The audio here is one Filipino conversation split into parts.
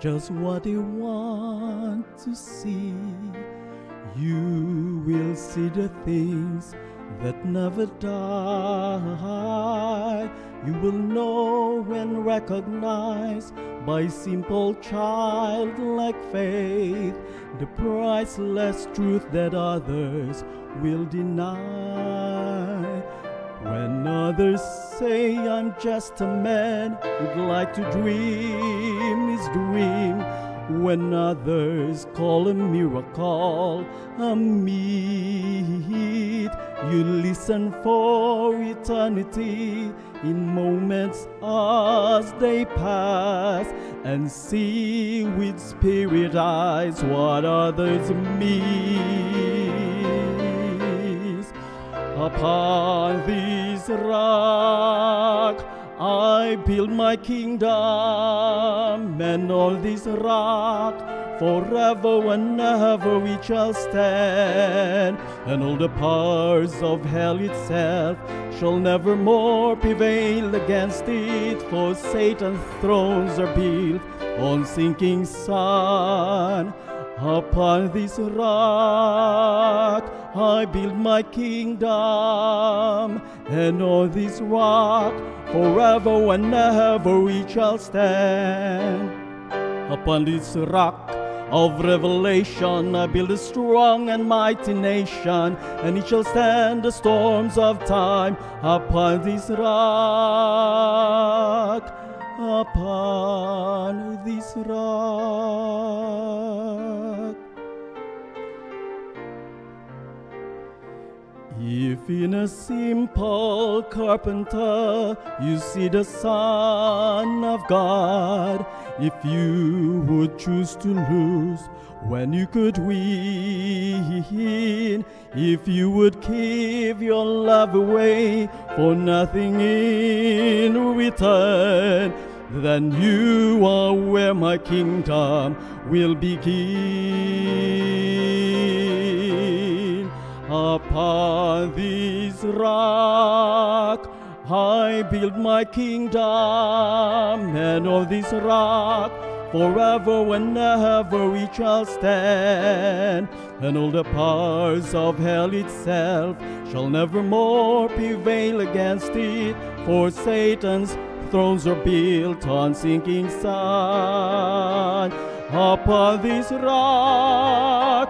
just what you want to see. You will see the things that never die. You will know and recognize by simple childlike faith the priceless truth that others will deny. When others say I'm just a man who'd like to dream dream when others call a miracle a meet. You listen for eternity in moments as they pass and see with spirit eyes what others miss. Upon this rock, I build my kingdom, and all this rock forever and ever we shall stand, and all the powers of hell itself shall never more prevail against it, for Satan's thrones are built on sinking sand. Upon this rock I build my kingdom, and on this rock forever and ever we shall stand. Upon this rock of revelation I build a strong and mighty nation, and it shall stand the storms of time. Upon this rock, upon this rock. If in a simple carpenter you see the Son of God, if you would choose to lose when you could win, if you would give your love away for nothing in return, then you are where my kingdom will begin. Upon this rock I build my kingdom, and on this rock forever and ever we shall stand. And all the powers of hell itself shall nevermore prevail against it, for Satan's thrones are built on sinking sand. Upon this rock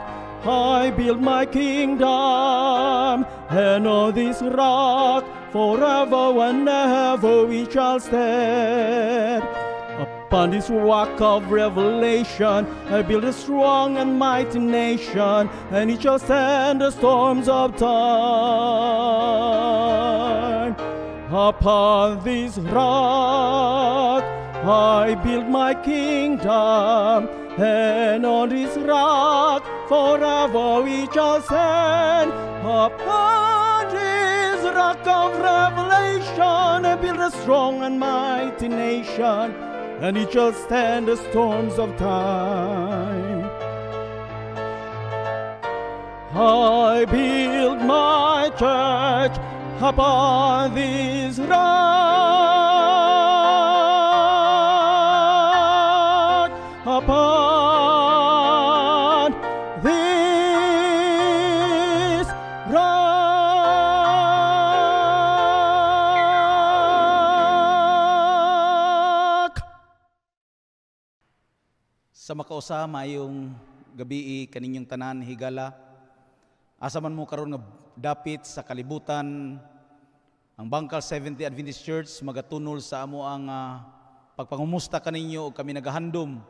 I build my kingdom, and on this rock forever and ever we shall stand. Upon this rock of revelation, I build a strong and mighty nation, and it shall stand the storms of time. Upon this rock, I build my kingdom, and on this rock, Forever stand upon his rock of revelation build a strong and mighty nation and it shall stand the storms of time I build my church upon this rock sa mayong gabi kaninyong tanan higala. Asa man mo karon nga dapit sa kalibutan ang Bangkal 70 Adventist Church magatunol sa amo ang uh, pagpangumusta kaninyo ug kami nagahandom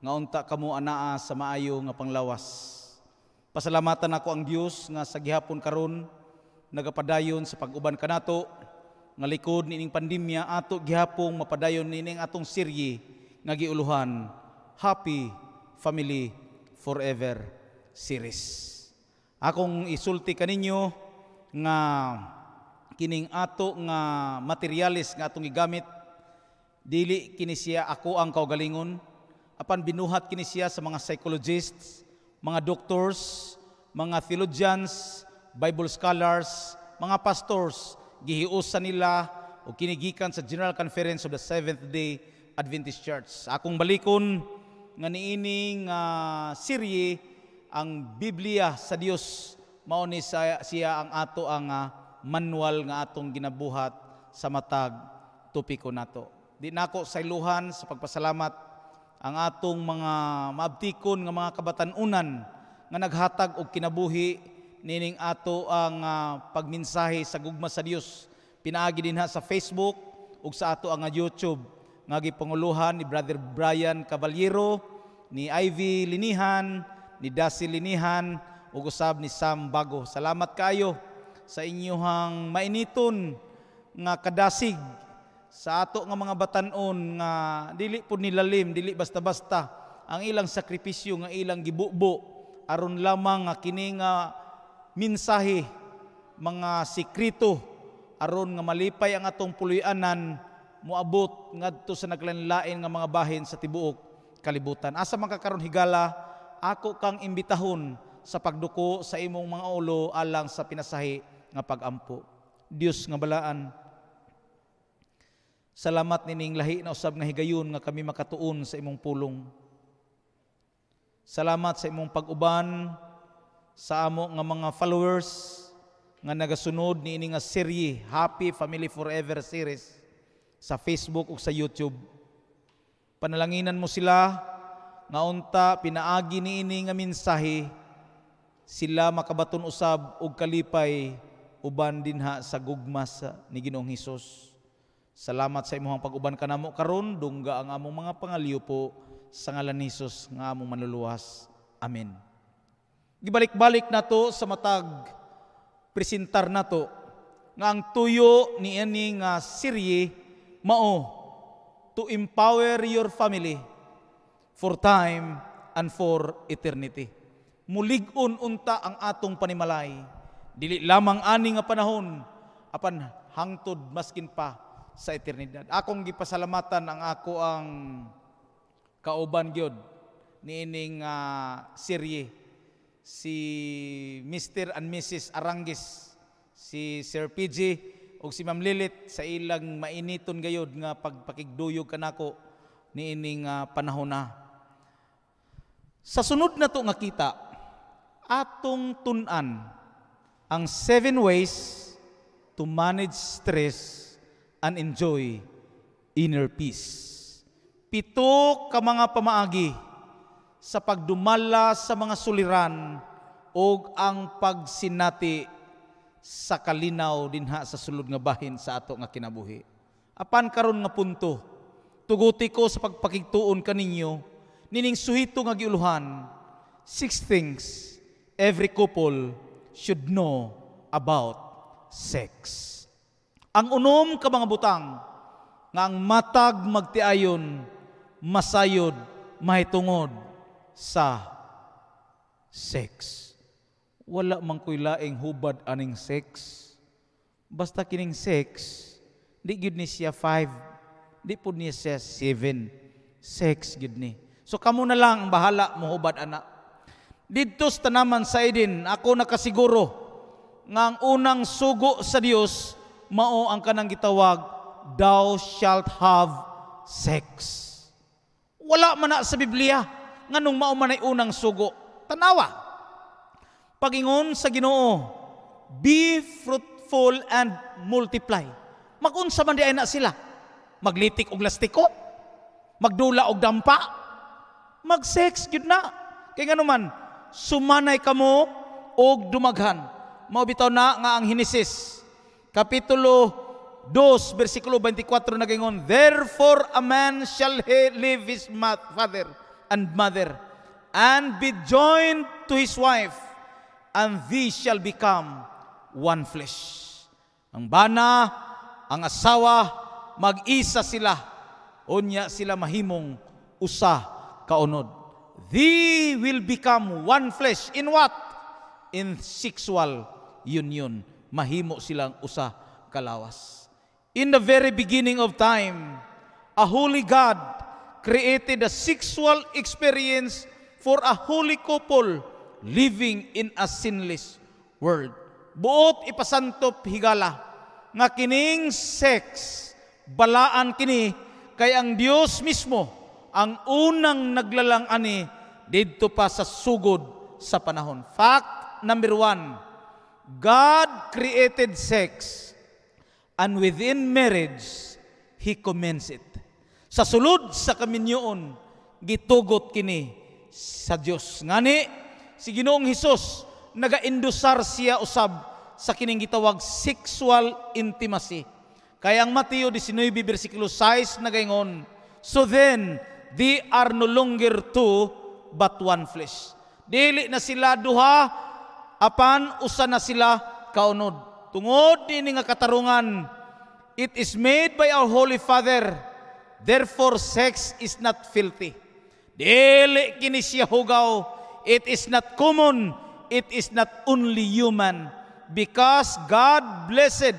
nga unta kamo anaa sa maayo nga panglawas. Pasalamatan ako ang Dios nga sa gihapon karon nagapadayon sa paguban kanato nga likod nining pandemya ato gihapong mapadayon nining atong serye nga giuluhan Happy Family Forever series. Akong isulti kaninyo nga kining ato nga materialis nga atong igamit dili kini siya ako ang kaugalingon apan binuhat kini siya sa mga psychologists, mga doctors, mga theologians, Bible scholars, mga pastors gihiusa nila o kinigikan sa General Conference of the Seventh Day Adventist Church. Akong balikon nga niining uh, sirye ang Biblia sa Dios mao ni siya ang ato ang uh, manual nga atong ginabuhat sa matag topiko nato. Di nako sa iluhan sa pagpasalamat ang atong mga maabtikon nga mga kabatanunan nga naghatag og kinabuhi nining ato ang uh, pagminsahe sa gugma sa Dios pinaagi dinha sa Facebook ug sa ato ang uh, YouTube nga gipanguluhan ni Brother Brian Caballero, ni Ivy Linihan, ni Dasi Linihan, ug usab ni Sam Bago. Salamat kayo sa inyohang mainiton nga kadasig sa ato nga mga batanon nga dili pud nilalim dili basta-basta ang ilang sakripisyo nga ilang gibubo aron lamang nga kini nga mensahe mga sikrito aron nga malipay ang atong puluyanan muabot ngadto sa naglanlain nga mga bahin sa tibuok kalibutan. Asa man kakaron higala, ako kang imbitahon sa pagduko sa imong mga ulo alang sa pinasahi nga pagampo. Dios nga balaan. Salamat nining lahi na usab nga higayon nga kami makatuon sa imong pulong. Salamat sa imong pag-uban sa amo nga mga followers nga nagasunod ni ini nga serye Happy Family Forever series sa Facebook o sa YouTube. Panalanginan mo sila nga unta pinaagi niini nga mensahe sila makabaton usab og kalipay uban dinha sa gugmas ni Ginoong Hesus. Salamat sa imong pag-uban kanamo karon dungga ang among mga pangaliw po sa ngalan ni Hesus nga among manluluwas. Amen. Gibalik-balik nato sa matag presentar nato nga ang tuyo ni ini nga serye mao to empower your family for time and for eternity. Muligun unta ang atong panimalay. Dili lamang ani nga panahon, apan hangtod maskin pa sa eternidad. Akong gipasalamatan ang ako ang kauban gyud niining uh, ah, serye si Mr. and Mrs. Arangis, si Sir PG, o si Ma'am Lilit sa ilang mainiton gayod nga pagpakigduyog kanako niining uh, ah, panahon na. Sa sunod na to nga kita, atong tunan ang seven ways to manage stress and enjoy inner peace. Pito ka mga pamaagi sa pagdumala sa mga suliran o ang pagsinati sa kalinaw dinha sa sulod nga bahin sa ato nga kinabuhi. Apan karon nga punto, tuguti ko sa pagpakigtuon kaninyo nining suhito nga giuluhan six things every couple should know about sex. Ang unom ka mga butang nga ang matag magtiayon masayod mahitungod sa sex wala man ko'y laing hubad aning sex. Basta kining sex, di gud ni siya five, di po ni siya seven. Sex gud ni. So kamo na lang bahala mo hubad anak. Dito sa tanaman sa idin, ako nakasiguro nga ang unang sugo sa Dios mao ang kanang gitawag thou shalt have sex. Wala man na sa Biblia nganong mao man unang sugo. Tanawa pagingon sa Ginoo, be fruitful and multiply. Magunsa man di ay na sila. Maglitik og lastiko, magdula og dampa, magsex sex gyud na. Kay ngano man, sumanay kamo og dumaghan. Mao bitaw na nga ang Henesis kapitulo 2 bersikulo 24 nagingon, Therefore a man shall he leave his father and mother and be joined to his wife and these shall become one flesh. Ang bana, ang asawa, mag-isa sila. Unya sila mahimong usa kaunod. They will become one flesh. In what? In sexual union. Mahimo silang usa kalawas. In the very beginning of time, a holy God created a sexual experience for a holy couple living in a sinless world. Buot ipasantop higala nga kining sex balaan kini kay ang Dios mismo ang unang naglalang ani didto pa sa sugod sa panahon. Fact number one, God created sex and within marriage, He commends it. Sa sulod sa kaminyoon, gitugot kini sa Dios. Ngani, si Ginoong Hesus nagaindusar siya usab sa kining gitawag sexual intimacy. Kaya ang Mateo 19 bersikulo 6 nagaingon, So then, they are no longer two, but one flesh. Dili na sila duha, apan usa na sila kaunod. Tungod din nga katarungan, It is made by our Holy Father, therefore sex is not filthy. Dili kini siya hugaw, It is not common. It is not only human. Because God blessed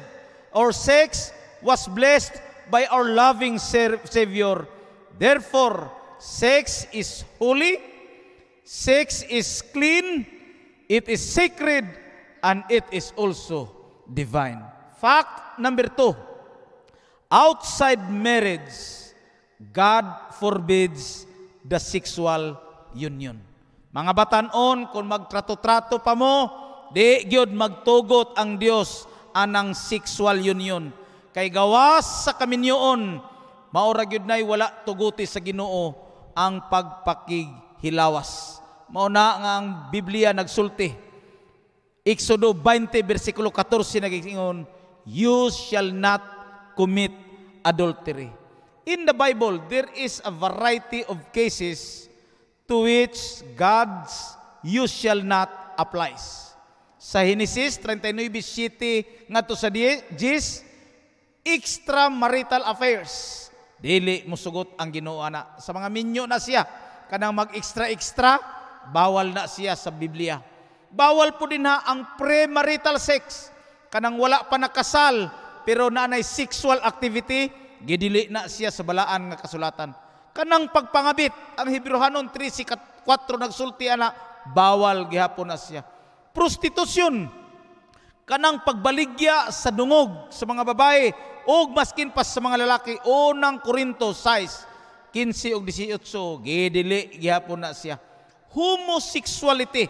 or sex was blessed by our loving Savior. Therefore, sex is holy, sex is clean, it is sacred, and it is also divine. Fact number two, outside marriage, God forbids the sexual union. Mga batanon, kung magtrato-trato pa mo, di gyud magtugot ang Dios anang sexual union. Kay gawas sa kaminyoon, maura gyud nay wala tuguti sa Ginoo ang pagpakighilawas. Mao na nga ang Biblia nagsulti. Exodo 20 bersikulo 14 nagingon, "You shall not commit adultery." In the Bible, there is a variety of cases to which God's shall not applies. Sa Henesis 39:7 ngadto sa Jesus extramarital affairs. Dili musugot ang Ginoo na sa mga minyo na siya kanang mag-extra-extra bawal na siya sa Biblia. Bawal po din ha ang premarital sex kanang wala pa nakasal pero nanay sexual activity gidili na siya sa balaan nga kasulatan. Kanang pagpangabit, ang Hebreohanon 3.4 nagsulti ana, bawal gihapon na siya. Prostitusyon, kanang pagbaligya sa dungog sa mga babae, o maskin pa sa mga lalaki, o ng Korinto 6, 15 o 18, gidili gihapon na siya. Homosexuality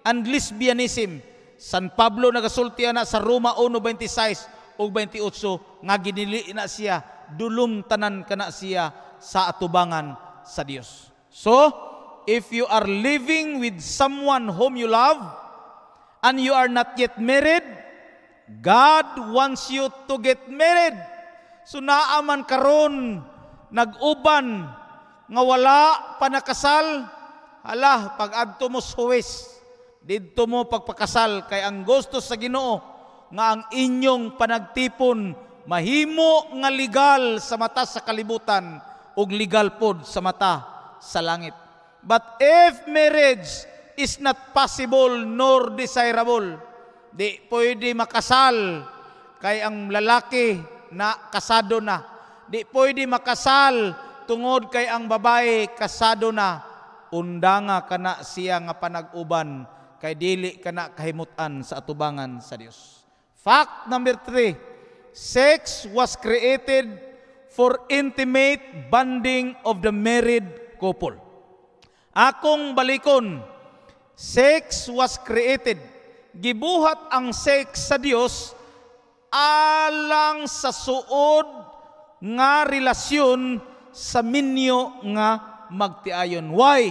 and lesbianism, San Pablo nagasulti ana sa Roma 1.26 o 28, nga ginili na siya dulum tanan kana siya sa atubangan sa Dios. So, if you are living with someone whom you love and you are not yet married, God wants you to get married. So naaman karon naguban nga wala panakasal, ala pag adto mo suwis didto mo pagpakasal kay ang gusto sa Ginoo nga ang inyong panagtipon mahimo nga legal sa mata sa kalibutan ug legal pod sa mata sa langit. But if marriage is not possible nor desirable, di pwede makasal kay ang lalaki na kasado na. Di pwede makasal tungod kay ang babae kasado na. Undanga kana siya nga panag-uban kay dili kana kahimutan sa atubangan sa Dios. Fact number three, sex was created for intimate bonding of the married couple. Akong balikon, sex was created. Gibuhat ang sex sa Dios alang sa suod nga relasyon sa minyo nga magtiayon. Why?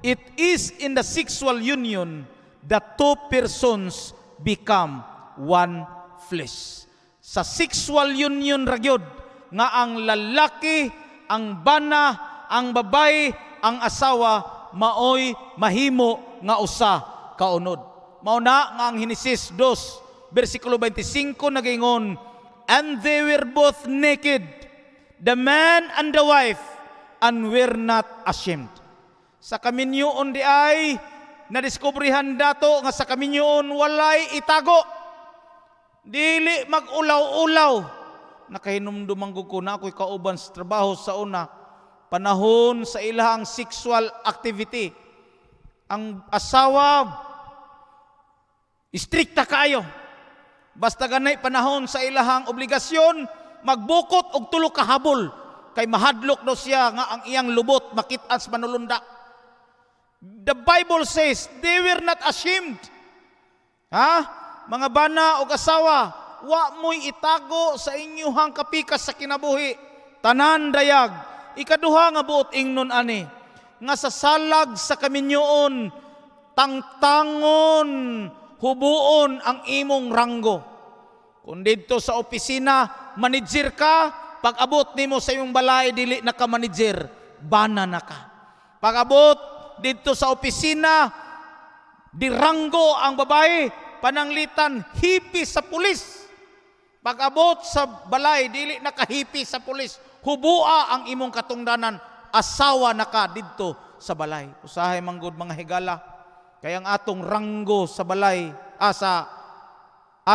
It is in the sexual union that two persons become one flesh sa sexual union ragyod nga ang lalaki, ang bana, ang babay, ang asawa maoy mahimo nga usa kaunod. Mao na nga ang Henesis 2 bersikulo 25 nagingon and they were both naked the man and the wife and were not ashamed. Sa kaminyoon di ay nadiskubrihan dato nga sa kaminyoon walay itago Dili magulaw-ulaw. Nakahinumdumang ko na ako'y kauban sa trabaho sa una. Panahon sa ilang sexual activity. Ang asawa, istrikta kayo. Basta ganay panahon sa ilang obligasyon, magbukot og tulo kahabol kay mahadlok daw siya nga ang iyang lubot makit-an sa manulunda. The Bible says, they were not ashamed. Ha? mga bana o asawa, wa mo'y itago sa inyuhang kapikas sa kinabuhi, tanan dayag, ikaduha nga buot ingnon ani, nga sa salag sa kaminyoon, tangtangon, hubuon ang imong ranggo. Kung dito sa opisina, manager ka, pag abot nimo sa imong balay, dili na ka manager, bana na ka. Pag abot dito sa opisina, diranggo ang babae, pananglitan hipi sa pulis pag-abot sa balay dili nakahipi sa pulis hubua ang imong katungdanan asawa na ka didto sa balay usahay manggod mga higala kay ang atong ranggo sa balay asa ah,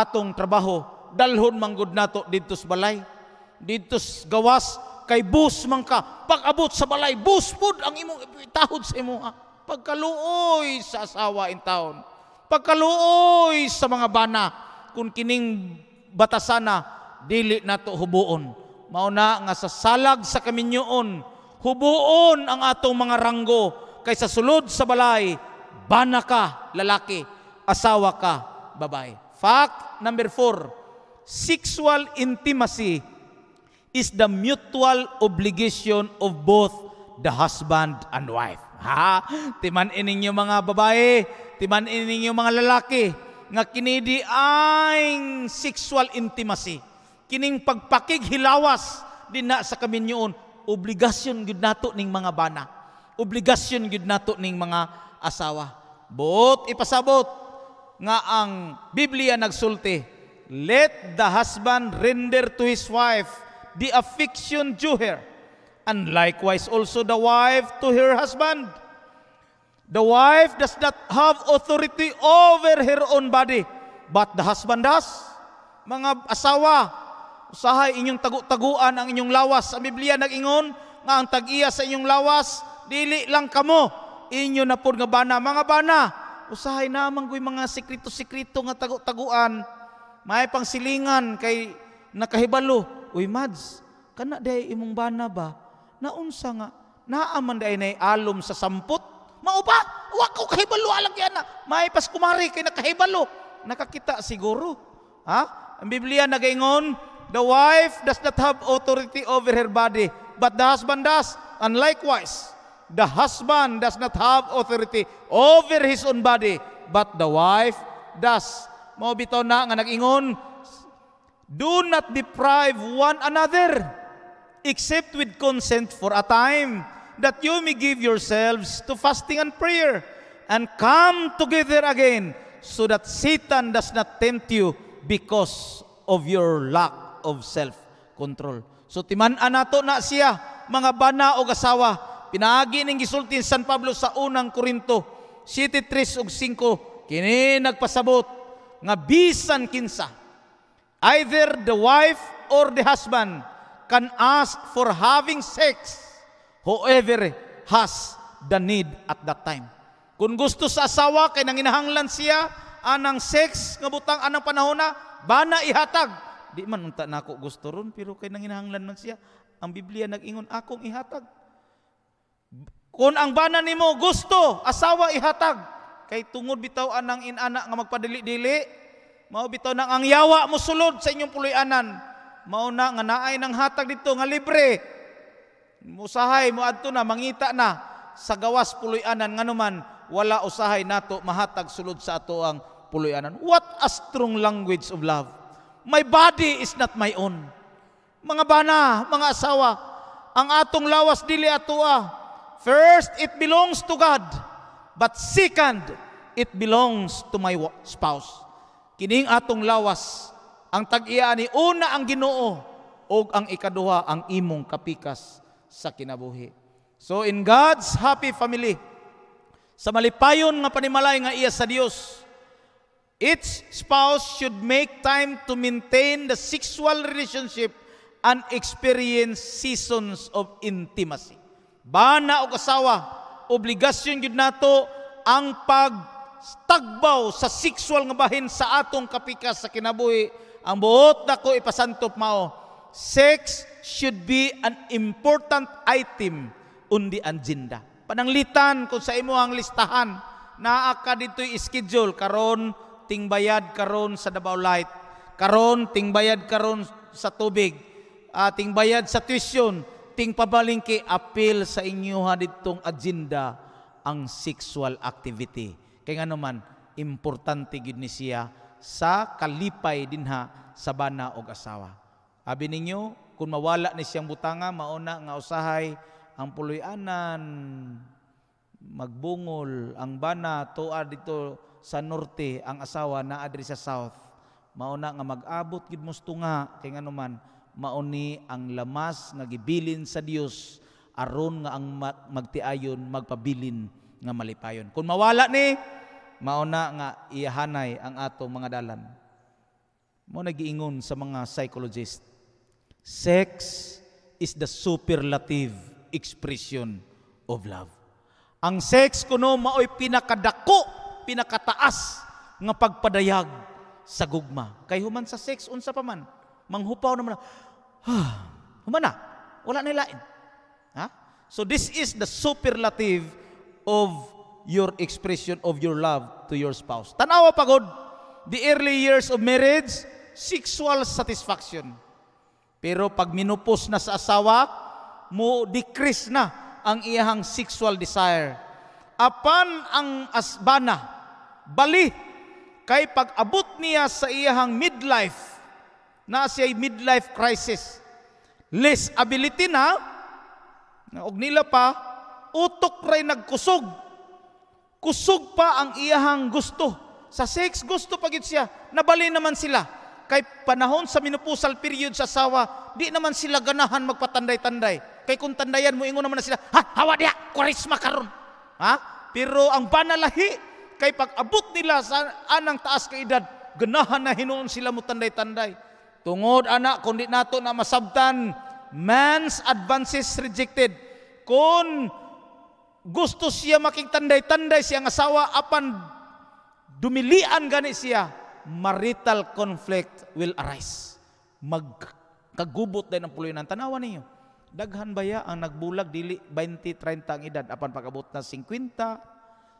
atong trabaho dalhon manggod nato didto sa balay didto sa gawas kay bus man ka pag-abot sa balay bus pud ang imong itahod sa imong ah, pagkaluoy sa asawa in town pagkaluoy sa mga bana kung kining batasana dili nato hubuon mao na nga sa salag sa kaminyoon hubuon ang atong mga ranggo kaysa sulod sa balay bana ka lalaki asawa ka babae fact number four, sexual intimacy is the mutual obligation of both the husband and wife ha timan ininyo mga babae timanin ninyo mga lalaki nga kinidi ay sexual intimacy kining pagpakighilawas din na sa kaminyoon obligasyon gud nato ning mga bana obligasyon gud nato ning mga asawa but ipasabot nga ang Biblia nagsulti let the husband render to his wife the affection due her and likewise also the wife to her husband The wife does not have authority over her own body, but the husband does. Mga asawa, usahay inyong tagu-taguan ang inyong lawas. Sa Biblia nag-ingon nga ang tag-iya sa inyong lawas, dili lang kamo, inyo na pud nga bana. Mga bana, usahay namang kuy mga sikrito-sikrito nga tagu-taguan. May pangsilingan kay nakahibalo. Uy, Mads, kana day imong bana ba? Naunsa nga, naaman day nay alum sa samput Mao ba? Wa ko kahibalo alang yan na. May pas kumari kay nakahibalo. Nakakita siguro. Ha? Ang Biblia nagaingon, the wife does not have authority over her body, but the husband does. And likewise, the husband does not have authority over his own body, but the wife does. Mao bitaw na nga nagingon, do not deprive one another except with consent for a time that you may give yourselves to fasting and prayer and come together again so that Satan does not tempt you because of your lack of self-control. So timan-an nato na siya mga bana o asawa pinagi ning gisulti ni San Pablo sa unang Korinto 3 ug 5 kini nagpasabot nga bisan kinsa either the wife or the husband can ask for having sex whoever has the need at that time. Kung gusto sa asawa kay nanginahanglan siya anang sex nga butang anang panahon na bana ihatag. Di man unta nako gusto ron pero kay nanginahanglan man siya. Ang Biblia nag-ingon akong ihatag. Kung ang bana nimo gusto asawa ihatag kay tungod bitaw anang inana nga magpadili-dili mao bitaw nang ang yawa mo sulod sa inyong puloy-anan mao na nga naay nang hatag dito nga libre Musahay mo adto na mangita na sa gawas puloyanan nganuman wala usahay nato mahatag sulod sa ato ang puloyanan. What a strong language of love. My body is not my own. Mga bana, mga asawa, ang atong lawas dili atoa. Ah. First, it belongs to God. But second, it belongs to my spouse. Kining atong lawas, ang tag-iya ni una ang Ginoo ug ang ikaduha ang imong kapikas sa kinabuhi. So in God's happy family, sa malipayon nga panimalay nga iya sa Dios, each spouse should make time to maintain the sexual relationship and experience seasons of intimacy. Bana o kasawa, obligasyon gyud nato ang pagtagbaw sa sexual nga bahin sa atong kapikas sa kinabuhi. Ang buot na ko ipasantop mao sex should be an important item on the agenda. Pananglitan kung sa imo ang listahan, na ka dito'y schedule karon tingbayad karon sa Davao Light, karon tingbayad karon sa tubig, uh, tingbayad sa tuition, ting pabalingki appeal sa inyo ha ditong agenda ang sexual activity. Kaya nga naman, importante gid ni siya sa kalipay dinha sa bana og asawa. Abi ninyo, kung mawala ni siyang butanga, mauna nga usahay ang puloy-anan, magbungol, ang bana, tuad dito sa norte, ang asawa na adri sa south. Mauna nga mag-abot, gid nga, kay nga naman, mauni ang lamas nga gibilin sa Dios aron nga ang magtiayon magpabilin nga malipayon. kun mawala ni, mauna nga ihanay ang atong mga dalan. Mo nagiingon sa mga psychologist Sex is the superlative expression of love. Ang sex kuno maoy pinakadako, pinakataas nga pagpadayag sa gugma. Kay human sa sex unsa pa man, manghupaw naman. Ha, ah, human Wala na lain. Ha? So this is the superlative of your expression of your love to your spouse. Tanawa pagod, the early years of marriage, sexual satisfaction. Pero pag minupos na sa asawa, mo decrease na ang iyang sexual desire. Apan ang asbana, bali, kay pag-abot niya sa iyang midlife, na siya'y midlife crisis, less ability na, og nila pa, utok ray nagkusog. Kusog pa ang iyang gusto. Sa sex gusto pagit siya, nabali naman sila Kay panahon sa menopausal period sa asawa, di naman sila ganahan magpatanday-tanday. Kay kung tandayan mo, ingon naman na sila, ha, hawa dia, kwarisma karon. Ha? Pero ang banalahi, kay pag-abot nila sa anang taas ka edad, ganahan na hinuon sila mo tanday-tanday. Tungod anak, kundi nato na masabtan, man's advances rejected. Kung gusto siya making tanday-tanday siyang asawa, apan dumilian gani siya, marital conflict will arise. Magkagubot din ang puloy ng tanawan ninyo. Daghan baya ang nagbulag dili 20 30 ang edad apan pagabot na 50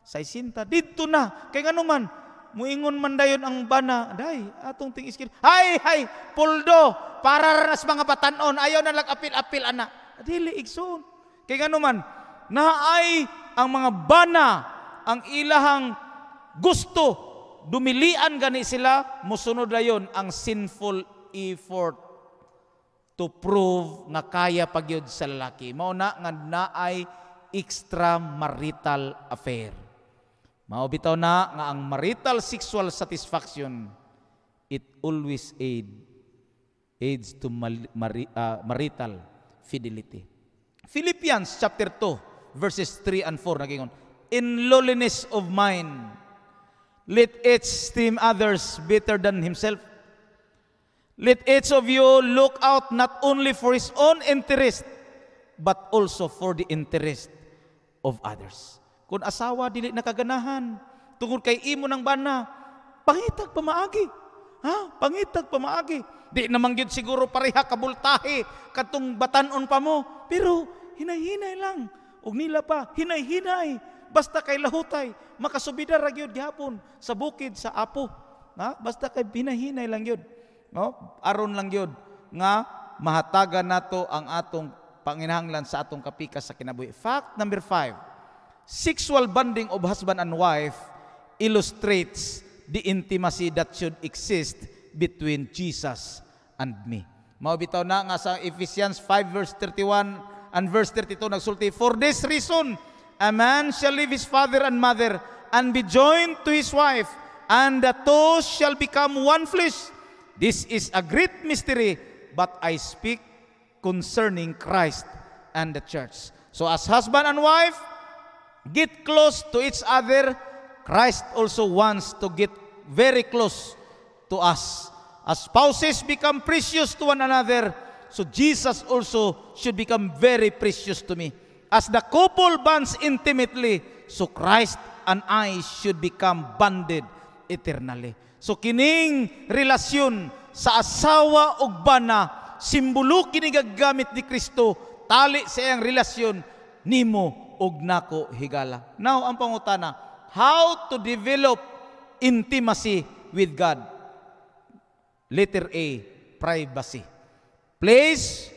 60 didto na kay nganuman muingon man dayon ang bana day atong ting iskil hay hay puldo para nas mga batanon ayaw na lag apil apil ana dili igsoon kay nganuman naay ang mga bana ang ilahang gusto dumilian gani sila, musunod dayon ang sinful effort to prove nga kaya pagyod sa lalaki. Mao na nga naay extramarital affair. Mao bitaw na nga ang marital sexual satisfaction it always aid aids to ah, marital fidelity. Philippians chapter 2 verses 3 and 4 nagingon in lowliness of mind Let each esteem others better than himself. Let each of you look out not only for his own interest, but also for the interest of others. Kung asawa, dili nakaganahan, tungod kay imo ng bana, pangitag pamaagi. Ha? Pangitag pamaagi. Di namang yun siguro pareha kabultahe, katong batanon pa mo. Pero, hinay-hinay lang. Ug nila pa, hinay-hinay basta kay lahutay, makasubida ra gyud gihapon sa bukid sa apo. Na? Basta kay binahinay lang gyud. No? Aron lang gyud nga mahatagan nato ang atong panginahanglan sa atong kapika sa kinabuhi. Fact number five, sexual bonding of husband and wife illustrates the intimacy that should exist between Jesus and me. Mao bitaw na nga sa Ephesians 5 verse 31 and verse 32 nagsulti, For this reason, A man shall leave his father and mother and be joined to his wife, and the two shall become one flesh. This is a great mystery, but I speak concerning Christ and the church. So as husband and wife get close to each other, Christ also wants to get very close to us. As spouses become precious to one another, so Jesus also should become very precious to me. As the couple bonds intimately, so Christ and I should become bonded eternally. So kining relasyon sa asawa ug bana simbolo kini gagamit ni Kristo tali sa iyang relasyon nimo ug nako higala. Now ang pangutana, how to develop intimacy with God? Letter A, privacy. Place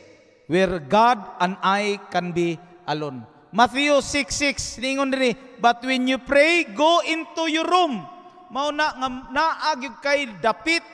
where God and I can be alone. Matthew 6:6 ningon diri, but when you pray, go into your room. Mauna, nga naagyog kay dapit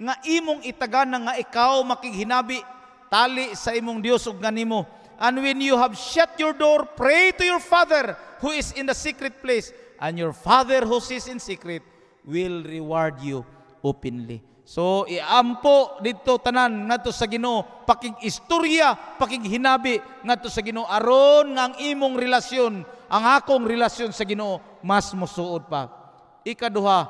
nga imong itagana nga ikaw makighinabi tali sa imong Dios ug ganimo. And when you have shut your door, pray to your Father who is in the secret place, and your Father who sees in secret will reward you openly. So iampo dito tanan ngadto sa Ginoo pakig-istorya, pakig-hinabi ngadto sa Ginoo aron nga ang imong relasyon, ang akong relasyon sa Ginoo mas mosuod pa. Ikaduha,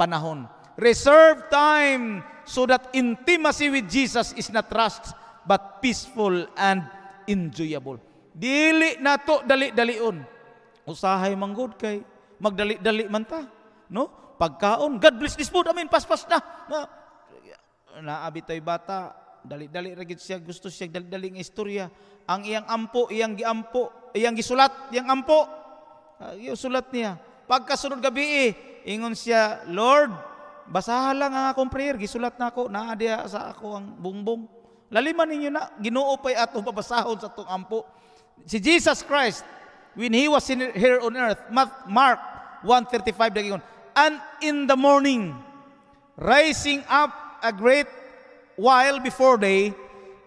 panahon. Reserve time so that intimacy with Jesus is not rushed but peaceful and enjoyable. Dili nato dali-dalion. Usahay manggod kay magdali-dali man ta, no? pagkaon. God bless this food. Amen. paspas na. na naabit tayo bata. Dali-dali ragit siya gusto siya dali-dali ng istorya. Ang iyang ampo, iyang giampo, iyang gisulat, iyang ampo. Uh, ah, sulat niya. Pagkasunod gabi, eh, ingon siya, Lord, basahan lang ang akong prayer, gisulat na ako, naadya sa ako ang bungbong. Laliman ninyo na, ginoo pa'y atong papasahon sa itong ampo. Si Jesus Christ, when He was in, here on earth, Mark 1.35, and in the morning, rising up a great while before day,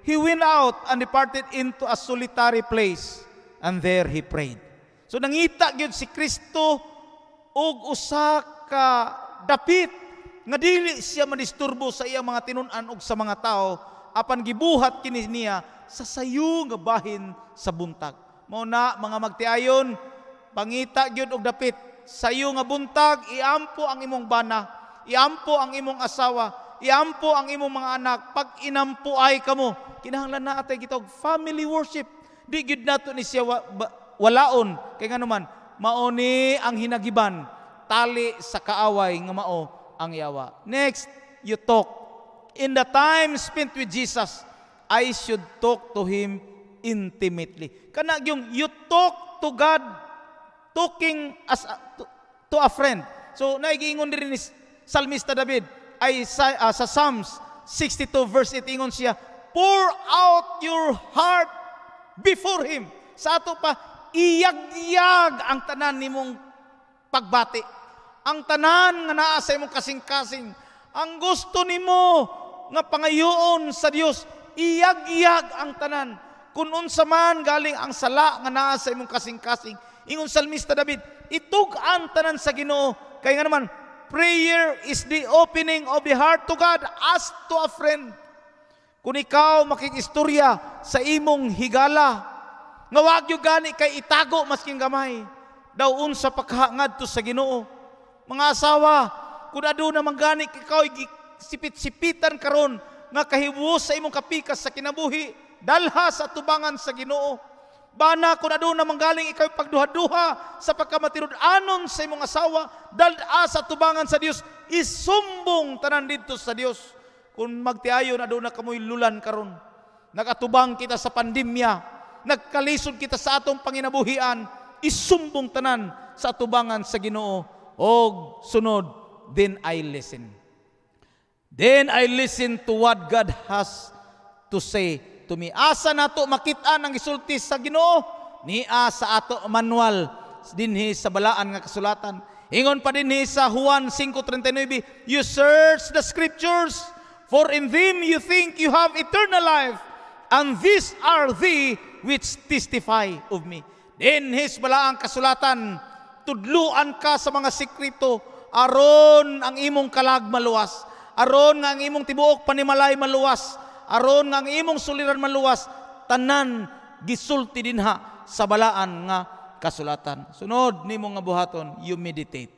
he went out and departed into a solitary place, and there he prayed. So nangita gyud si Kristo og usa ka dapit nga dili siya madisturbo sa iyang mga tinun-an og sa mga tao apan gibuhat kini niya sa sayo nga bahin sa buntag. Mao na mga magtiayon pangita gyud og dapit sa iyo nga buntag, iampo ang imong bana, iampo ang imong asawa, iampo ang imong mga anak, pag inampo ay kamo. Kinahanglan na atay gitawag family worship. Di gid nato ni siya wa, ba, walaon kay nganuman maoni ang hinagiban tali sa kaaway nga mao ang yawa. Next, you talk. In the time spent with Jesus, I should talk to him intimately. Kana yung you talk to God talking as a, to, to a friend. So naigingon din ni Salmista David ay sa, uh, sa Psalms 62 verse 8 ingon siya, pour out your heart before him. Sa ato pa iyagyag ang tanan nimong pagbati. Ang tanan nga naa sa imong kasing-kasing, ang gusto nimo nga pangayoon sa Dios, iyagyag ang tanan. Kun unsa man galing ang sala nga naa sa imong kasing-kasing, Ingon salmista David, itug-an tanan sa Ginoo kay nga naman prayer is the opening of the heart to God as to a friend. Kung ikaw makikistorya sa imong higala, nga wagyo gani kay itago masking gamay, daw unsa pakahangad to sa Ginoo. Mga asawa, kung aduna man gani ikaw sipit-sipitan karon nga kahibus sa imong kapikas sa kinabuhi, dalha sa tubangan sa Ginoo. Bana kung aduna manggaling ikaw pagduha-duha sa pagkamatirod anon sa imong asawa, dalda sa tubangan sa Dios, isumbong tanan didto sa Dios. Kung magtiayon aduna kamoy lulan karon. nagatubang kita sa pandemya, nagkalisod kita sa atong panginabuhian, isumbong tanan sa tubangan sa Ginoo og sunod then I listen. Then I listen to what God has to say to me. Asa nato makita ang gisulti sa Ginoo ni sa ato manual dinhi sa balaan nga kasulatan. Ingon pa dinhi sa Juan 5:39, you search the scriptures for in them you think you have eternal life and these are the which testify of me. Dinhi sa balaan kasulatan tudluan ka sa mga sikrito aron ang imong kalag maluwas aron nga ang imong tibuok panimalay maluwas aron nga ang imong suliran maluwas tanan gisulti dinha sa balaan nga kasulatan sunod nimo nga buhaton you meditate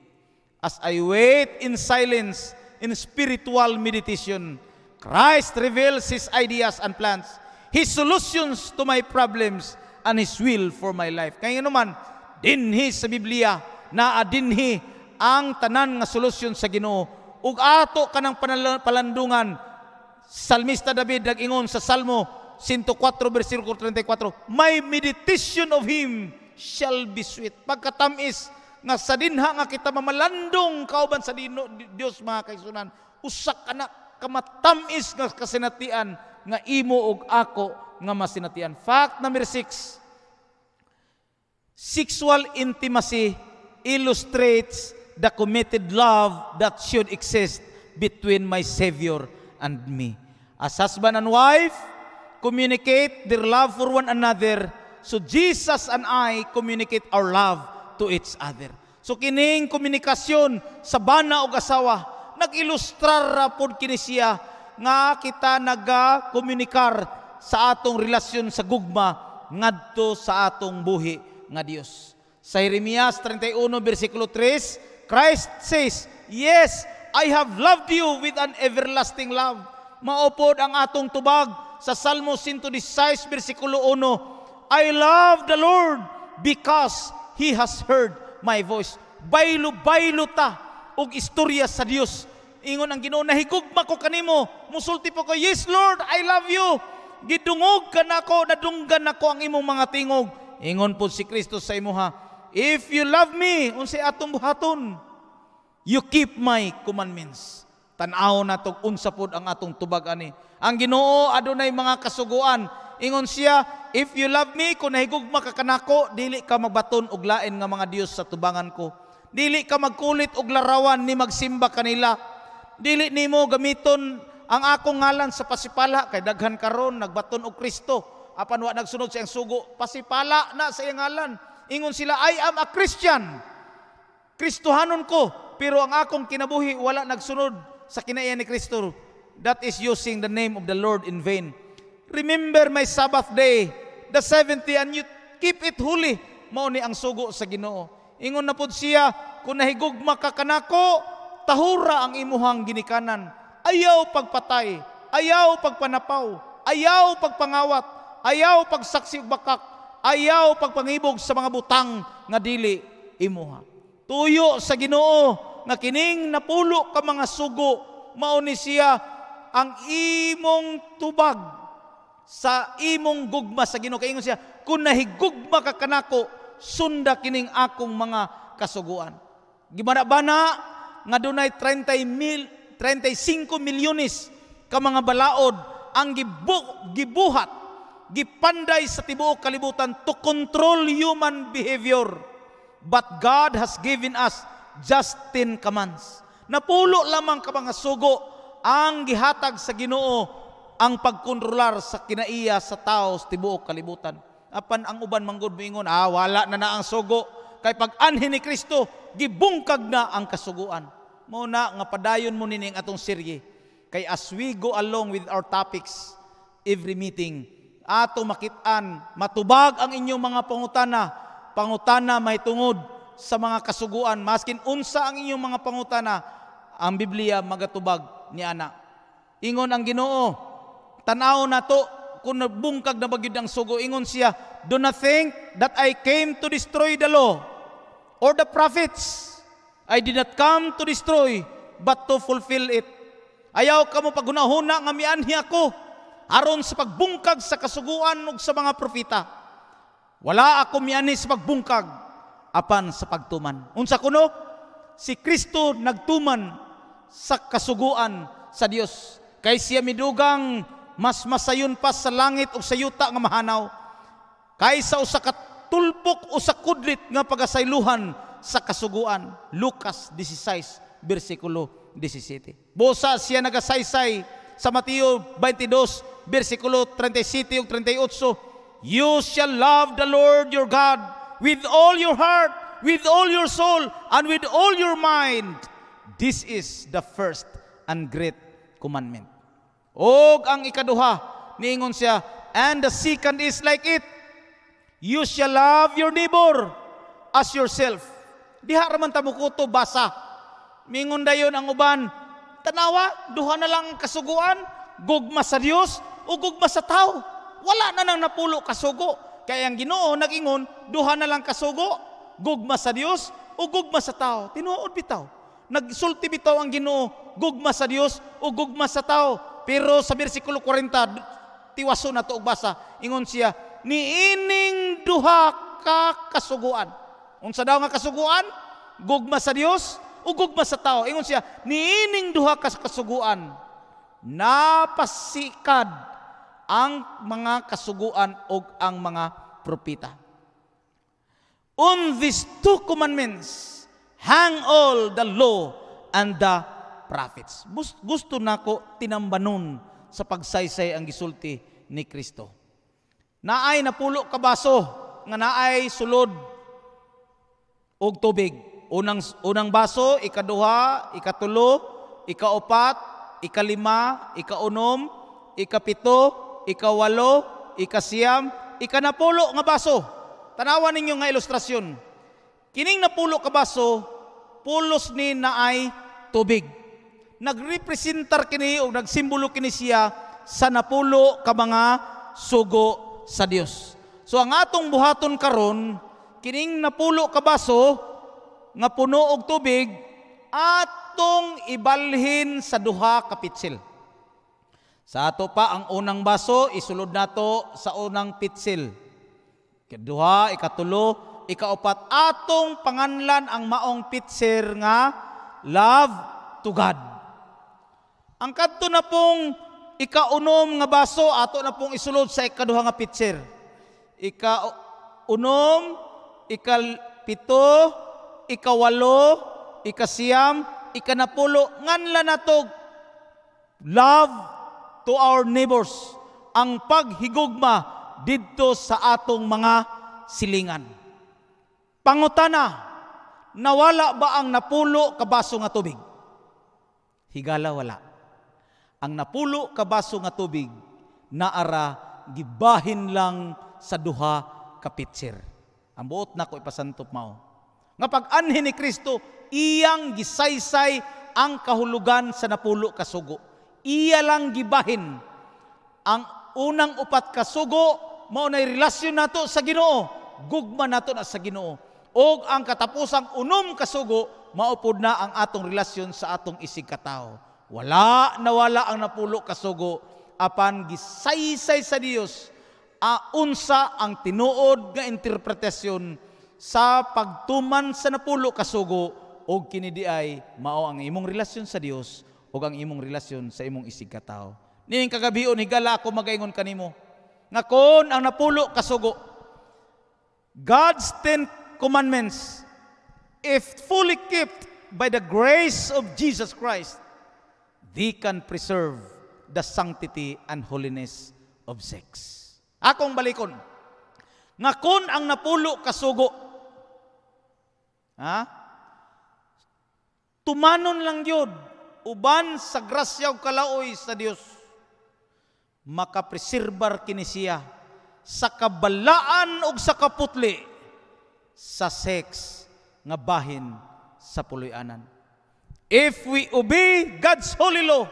as i wait in silence in spiritual meditation christ reveals his ideas and plans his solutions to my problems and his will for my life kay naman dinhi sa biblia naa dinhi ang tanan nga solusyon sa Ginoo ug ato kanang palandungan Salmista David nag-ingon sa Salmo 104 versikulo 34, My meditation of him shall be sweet. Pagkatamis nga sa dinha nga kita mamalandong kauban sa dino, Dios mga kaisunan, usak anak kamatamis nga kasinatian nga imo og ako nga masinatian. Fact number 6. Sexual intimacy illustrates the committed love that should exist between my Savior and me. As husband and wife communicate their love for one another, so Jesus and I communicate our love to each other. So kining komunikasyon sa bana o asawa, nag-ilustrar ra pod kini siya nga kita naga-komunikar sa atong relasyon sa gugma ngadto sa atong buhi nga Dios. Sa Jeremias 31 bersikulo 3, Christ says, "Yes, I have loved you with an everlasting love." maupod ang atong tubag sa Salmo 116 bersikulo 1 I love the Lord because He has heard my voice baylo-baylo ta og istorya sa Dios ingon ang Ginoo nahigugma ko kanimo musulti po ko yes Lord I love you gidungog ka nako nadunggan nako ang imong mga tingog ingon po si Kristo sa imuha If you love me, unsay atong buhaton, you keep my commandments. Tanaw na tog unsa pod ang atong tubag ani. Ang Ginoo adunay mga kasuguan. Ingon siya, if you love me, kung nahigugma ka kanako, dili ka magbaton og lain nga mga Dios sa tubangan ko. Dili ka magkulit og larawan ni magsimba kanila. Dili nimo gamiton ang akong ngalan sa pasipala kay daghan karon nagbaton og Kristo apan wa nagsunod sa iyang sugo pasipala na sa iyang ngalan ingon sila I am a Christian Kristohanon ko pero ang akong kinabuhi wala nagsunod sa kinaiya ni Kristo. That is using the name of the Lord in vain. Remember my Sabbath day, the 70, and you keep it holy. Mao ni ang sugo sa Ginoo. Ingon na pod siya, kung nahigugma ka kanako, tahura ang imuhang ginikanan. Ayaw pagpatay, ayaw pagpanapaw, ayaw pagpangawat, ayaw pagsaksi bakak, ayaw pagpangibog sa mga butang nga dili imuha. Tuyo sa Ginoo nga kining napulo ka mga sugo mao ni siya ang imong tubag sa imong gugma sa Ginoo kaingon siya kung nahigugma ka kanako sunda kining akong mga kasuguan gimana bana nga dunay 30 mil 35 milyones ka mga balaod ang gibu, gibuhat gipanday sa tibuok kalibutan to control human behavior but God has given us Justin 10 commands. Napulo lamang ka mga sugo ang gihatag sa Ginoo ang pagkontrolar sa kinaiya sa tao sa tibuok kalibutan. Apan ang uban manggod moingon, ah wala na na ang sugo kay pag anhi ni Kristo gibungkag na ang kasuguan. Mo na nga padayon mo nining atong serye kay as we go along with our topics every meeting ato makitaan matubag ang inyong mga pangutana pangutana may tungod sa mga kasuguan, maskin unsa ang inyong mga pangutana, ang Biblia magatubag ni ana. Ingon ang Ginoo, tanaw na to kun nabungkag na bagyod ang sugo ingon siya, do not think that I came to destroy the law or the prophets. I did not come to destroy but to fulfill it. Ayaw kamo mo pagunahuna nga mianhi ako aron sa pagbungkag sa kasuguan ug sa mga propeta. Wala ako mianhi sa pagbungkag apan sa pagtuman. Unsa kuno? Si Kristo nagtuman sa kasuguan sa Dios. Kay siya midugang mas masayon pa sa langit o sa yuta nga mahanaw kaysa usa ka tulpok o sa kudlit nga pagasayluhan sa kasuguan. Lucas 16 bersikulo 17. Busa siya nagasaysay sa Mateo 22 bersikulo 37 ug 38. You shall love the Lord your God with all your heart, with all your soul, and with all your mind. This is the first and great commandment. Og ang ikaduha, niingon siya, and the second is like it. You shall love your neighbor as yourself. Diha raman ta kuto basa. Mingon dayon ang uban. Tanawa, duha na lang kasuguan, gugma sa Dios o gugma sa tao. Wala na nang napulo kasugo kaya ang Ginoo nagingon, duha na lang kasugo, gugma sa Dios o gugma sa tao. Tinuod bitaw. Nagsulti bitaw ang Ginoo, gugma sa Dios o gugma sa tao. Pero sa bersikulo 40, tiwaso na to basa, ingon siya, niining duha ka kasuguan. Unsa daw nga kasuguan? Gugma sa Dios o gugma sa tao. Ingon siya, niining duha ka kasuguan. Napasikad ang mga kasuguan o ang mga propita. On these two commandments hang all the law and the prophets. Gusto nako tinambanon sa pagsaysay ang gisulti ni Kristo. Naay napulo ka baso nga naay sulod og tubig. Unang unang baso, ikaduha, ikatulo, ikaupat, ikalima, ikaunom, ikapito, ikawalo, ikasiyam, ikanapulo nga baso. Tanawan ninyo nga ilustrasyon. Kining napulo ka baso, pulos ni naay tubig. Nagrepresentar kini o nagsimbolo kini siya sa napulo ka mga sugo sa Dios. So ang atong buhaton karon kining napulo ka baso nga puno og tubig atong ibalhin sa duha ka pitsil. Sa ato pa, ang unang baso, isulod nato sa unang pitsil. Kaduha, ikatulo, ikaupat, atong panganlan ang maong pitsil nga love to God. Ang kadto na pong ikaunom nga baso, ato na pong isulod sa ikaduha nga pitsil. Ikaunom, ikalpito, ikawalo, ikasiyam, ikanapulo, nganlan natog love to our neighbors ang paghigugma didto sa atong mga silingan. Pangutana, nawala ba ang napulo kabaso nga tubig? Higala wala. Ang napulo kabaso nga tubig naara gibahin lang sa duha ka pitcher. Ang buot na ko ipasantop mao. Nga pag anhi ni Kristo, iyang gisaysay ang kahulugan sa napulo ka sugo iya lang gibahin ang unang upat ka sugo mao nay relasyon nato sa Ginoo gugma nato na sa Ginoo og ang katapusang unom ka sugo maupod na ang atong relasyon sa atong isig katao wala nawala ang napulo ka sugo apan gisaysay sa Dios a unsa ang tinuod nga interpretasyon sa pagtuman sa napulo kasugo og kini di ay mao ang imong relasyon sa Dios o ang imong relasyon sa imong isig katao. Ning kagabion higala ako magaingon kanimo. Nga kon ang napulo kasugo. God's Ten Commandments if fully kept by the grace of Jesus Christ, they can preserve the sanctity and holiness of sex. Akong balikon. Nga kun ang napulo kasugo. Ha? Tumanon lang yun uban sa grasya o kalaoy sa Dios makapreserbar kini siya sa kabalaan ug sa kaputli sa sex nga bahin sa puloy-anan. If we obey God's holy law,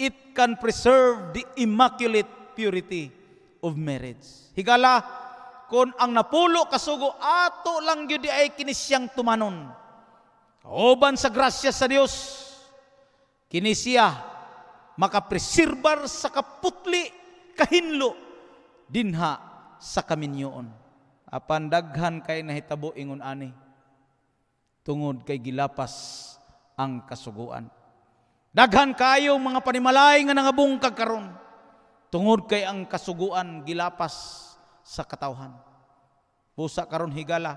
it can preserve the immaculate purity of marriage. Higala, kung ang napulo kasugo ato lang gyud ay kinisiyang tumanon. Oban sa grasya sa Dios, Kini siya makapreserbar sa kaputli kahinlo dinha sa kaminyoon. Apan daghan kay nahitabo ingon ani tungod kay gilapas ang kasuguan. Daghan kayo mga panimalay nga nangabungkag karon tungod kay ang kasuguan gilapas sa katawhan. Busa karon higala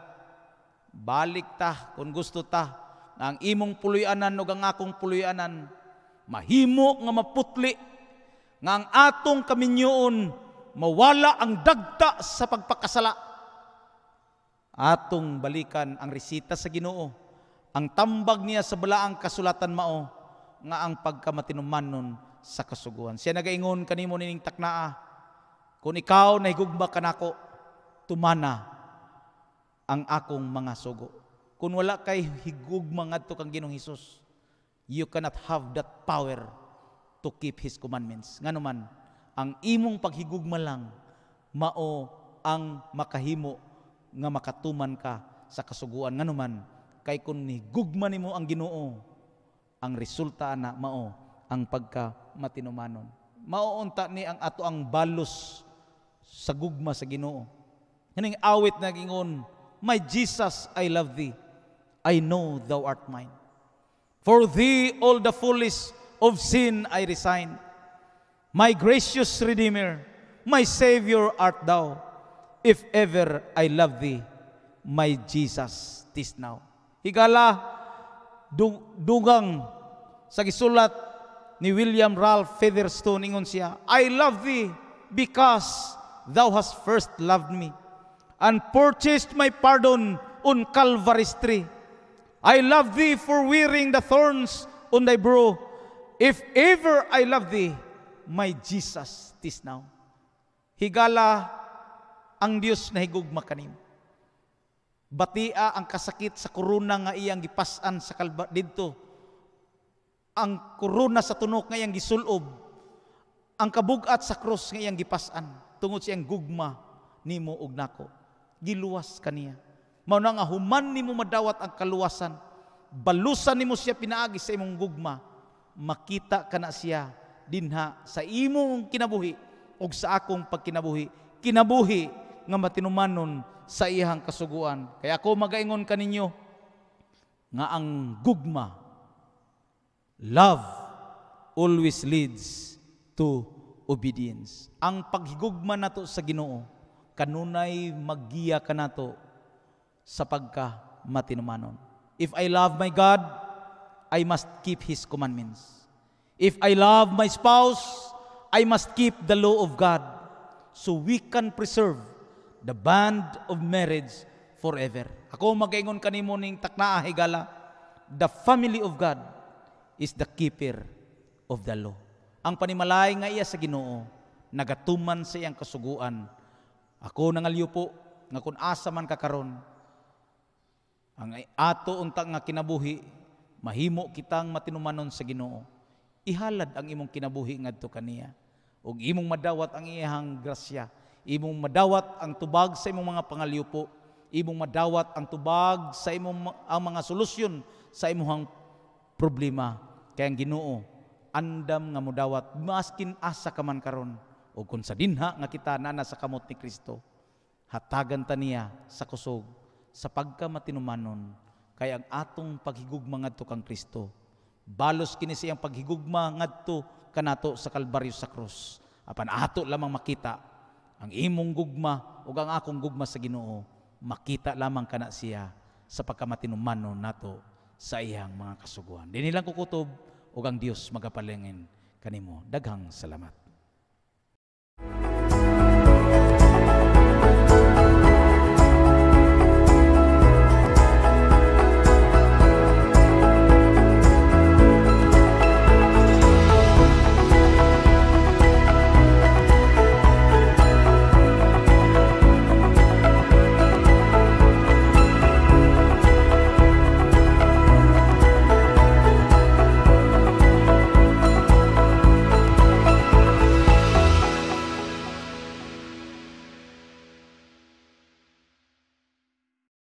balik ta kung gusto ta na ang imong puluyanan o ang akong puluyanan mahimo nga maputli nga ang atong kaminyoon mawala ang dagta sa pagpakasala. Atong balikan ang resita sa Ginoo, ang tambag niya sa balaang kasulatan mao nga ang pagkamatinuman nun sa kasuguan. Siya nagaingon kanimo nining taknaa, kung ikaw na nahigugma kanako, tumana ang akong mga sugo. Kung wala kay higugma ngadto kang Ginoong Hesus, you cannot have that power to keep His commandments. Nga naman, ang imong paghigugma lang, mao ang makahimo nga makatuman ka sa kasuguan. Nga naman, kay kung nigugma nimo ang ginoo, ang resulta na mao ang pagka matinumanon. Mauunta ni ang ato ang balos sa gugma sa ginoo. Nganing awit na gingon, My Jesus, I love thee. I know thou art mine. For thee all the fullness of sin I resign. My gracious Redeemer, my Savior art thou. If ever I love thee, my Jesus tis now. Higala, dugang sa gisulat ni William Ralph Featherstone ingon siya, I love thee because thou hast first loved me and purchased my pardon on Calvary's tree. I love thee for wearing the thorns on thy brow. If ever I love thee, my Jesus, this now. Higala ang Dios na higugma kanimo. Batia ang kasakit sa koruna nga iyang gipasan sa kalba didto. Ang koruna sa tunok nga iyang gisulob. Ang kabugat sa cross nga iyang gipasan tungod sa iyang gugma nimo og nako. Giluwas kaniya Mao na nga human nimo madawat ang kaluwasan, balusan nimo siya pinaagi sa imong gugma, makita kana siya dinha sa imong kinabuhi ug sa akong pagkinabuhi, kinabuhi nga matinumanon sa iyang kasuguan. Kaya ako magaingon kaninyo nga ang gugma love always leads to obedience. Ang paghigugma nato sa Ginoo kanunay maggiya kanato sa matinumanon. If I love my God, I must keep His commandments. If I love my spouse, I must keep the law of God so we can preserve the band of marriage forever. Ako magaingon kanimo ning taknaa higala, the family of God is the keeper of the law. Ang panimalay nga iya sa Ginoo nagatuman sa iyang kasuguan. Ako nangalyo po nga kun asa man kakaron ang ato unta nga kinabuhi, mahimo kitang matinumanon sa Ginoo. Ihalad ang imong kinabuhi ngadto kaniya. Ug imong madawat ang iyang grasya. Imong madawat ang tubag sa imong mga pangaliupo. Imong madawat ang tubag sa imong ang mga solusyon sa imong problema. Kay ang Ginoo andam nga mudawat maskin asa ka man karon ug kun sa dinha nga kita nana sa kamot ni Kristo hatagan ta niya sa kusog sa pagkamatinuman kay ang atong paghigugma ngadto kang Kristo. Balos kini siyang paghigugma ngadto kanato sa Kalbaryo sa krus. Apan ato lamang makita ang imong gugma ug ang akong gugma sa Ginoo, makita lamang kana siya sa pagkamatinuman nato sa iyang mga kasuguan. Dili lang kukutob ug ang Dios magapalengin kanimo. Daghang salamat.